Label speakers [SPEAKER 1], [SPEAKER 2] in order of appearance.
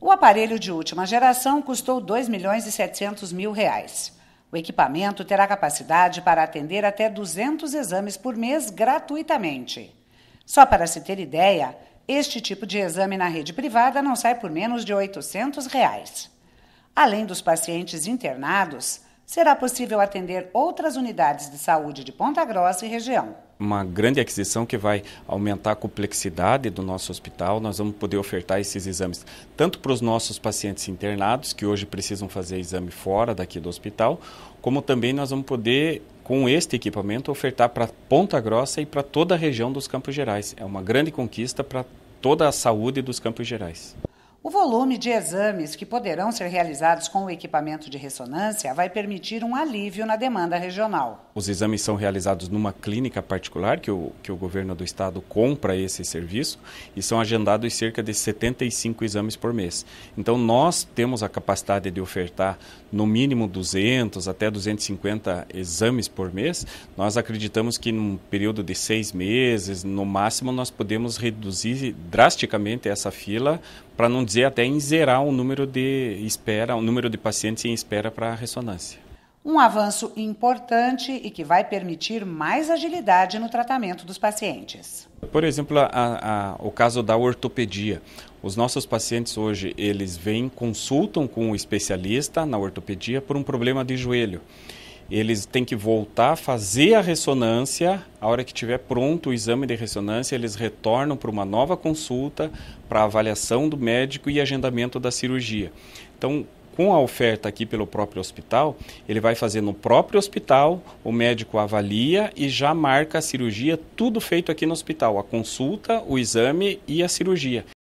[SPEAKER 1] O aparelho de última geração custou 2 milhões e 700 mil reais. O equipamento terá capacidade para atender até 200 exames por mês gratuitamente. Só para se ter ideia, este tipo de exame na rede privada não sai por menos de R$ 800. Reais. Além dos pacientes internados, será possível atender outras unidades de saúde de Ponta Grossa e região.
[SPEAKER 2] Uma grande aquisição que vai aumentar a complexidade do nosso hospital. Nós vamos poder ofertar esses exames tanto para os nossos pacientes internados, que hoje precisam fazer exame fora daqui do hospital, como também nós vamos poder, com este equipamento, ofertar para Ponta Grossa e para toda a região dos Campos Gerais. É uma grande conquista para toda a saúde dos Campos Gerais.
[SPEAKER 1] O volume de exames que poderão ser realizados com o equipamento de ressonância vai permitir um alívio na demanda regional.
[SPEAKER 2] Os exames são realizados numa clínica particular, que o, que o governo do estado compra esse serviço, e são agendados cerca de 75 exames por mês. Então, nós temos a capacidade de ofertar no mínimo 200 até 250 exames por mês. Nós acreditamos que, num período de seis meses, no máximo, nós podemos reduzir drasticamente essa fila para não dizer até em zerar o número de espera, o número de pacientes em espera para ressonância.
[SPEAKER 1] Um avanço importante e que vai permitir mais agilidade no tratamento dos pacientes.
[SPEAKER 2] Por exemplo, a, a, o caso da ortopedia. Os nossos pacientes hoje, eles vêm, consultam com o especialista na ortopedia por um problema de joelho eles têm que voltar, fazer a ressonância. A hora que tiver pronto o exame de ressonância, eles retornam para uma nova consulta, para avaliação do médico e agendamento da cirurgia. Então, com a oferta aqui pelo próprio hospital, ele vai fazer no próprio hospital, o médico avalia e já marca a cirurgia, tudo feito aqui no hospital: a consulta, o exame e a cirurgia.